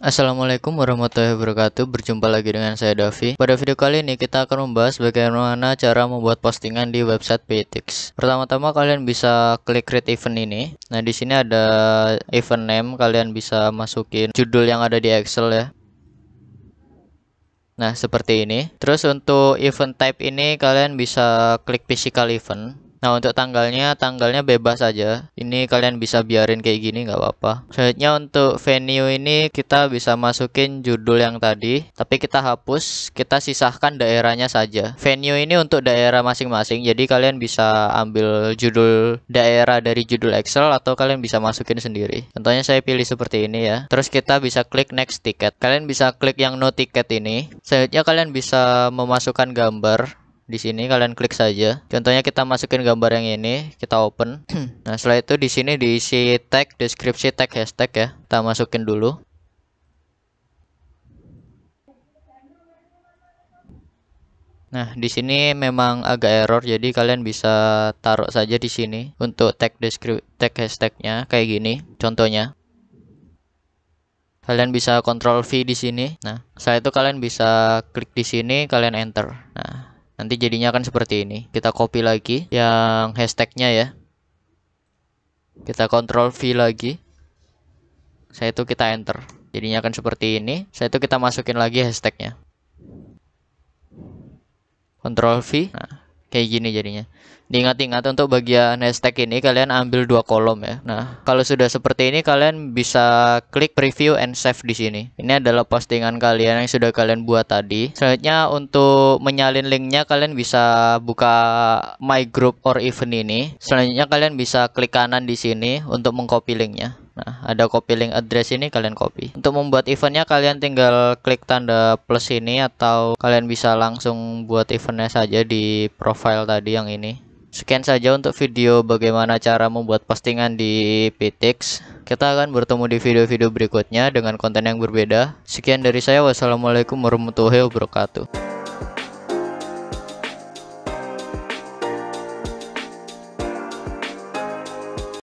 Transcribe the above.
Assalamualaikum warahmatullahi wabarakatuh Berjumpa lagi dengan saya Davi Pada video kali ini kita akan membahas bagaimana cara membuat postingan di website PTX Pertama-tama kalian bisa klik create event ini Nah di sini ada event name Kalian bisa masukin judul yang ada di Excel ya Nah seperti ini Terus untuk event type ini kalian bisa klik physical event Nah untuk tanggalnya, tanggalnya bebas saja. Ini kalian bisa biarin kayak gini nggak apa-apa. Selanjutnya untuk venue ini kita bisa masukin judul yang tadi. Tapi kita hapus, kita sisahkan daerahnya saja. Venue ini untuk daerah masing-masing. Jadi kalian bisa ambil judul daerah dari judul Excel atau kalian bisa masukin sendiri. Contohnya saya pilih seperti ini ya. Terus kita bisa klik next ticket. Kalian bisa klik yang no ticket ini. Selanjutnya kalian bisa memasukkan gambar di sini kalian klik saja. Contohnya kita masukin gambar yang ini, kita open. nah, setelah itu di sini diisi tag, deskripsi tag hashtag ya. Kita masukin dulu. Nah, di sini memang agak error, jadi kalian bisa taruh saja di sini untuk tag deskripsi tag hashtagnya kayak gini, contohnya. Kalian bisa kontrol V di sini. Nah, setelah itu kalian bisa klik di sini, kalian enter. Nah, Nanti jadinya akan seperti ini. Kita copy lagi yang hashtagnya ya. Kita control V lagi. Saya itu kita enter. Jadinya akan seperti ini. Saya itu kita masukin lagi hashtagnya. Control V. Nah, kayak gini jadinya diingat-ingat untuk bagian hashtag ini kalian ambil dua kolom ya nah kalau sudah seperti ini kalian bisa klik preview and save di sini ini adalah postingan kalian yang sudah kalian buat tadi selanjutnya untuk menyalin linknya kalian bisa buka my group or event ini selanjutnya kalian bisa klik kanan di sini untuk mengcopy linknya Nah, ada copy link address ini kalian copy. Untuk membuat eventnya kalian tinggal klik tanda plus ini atau kalian bisa langsung buat eventnya saja di profile tadi yang ini. Sekian saja untuk video bagaimana cara membuat postingan di PTX. Kita akan bertemu di video-video berikutnya dengan konten yang berbeda. Sekian dari saya, wassalamualaikum warahmatullahi wabarakatuh.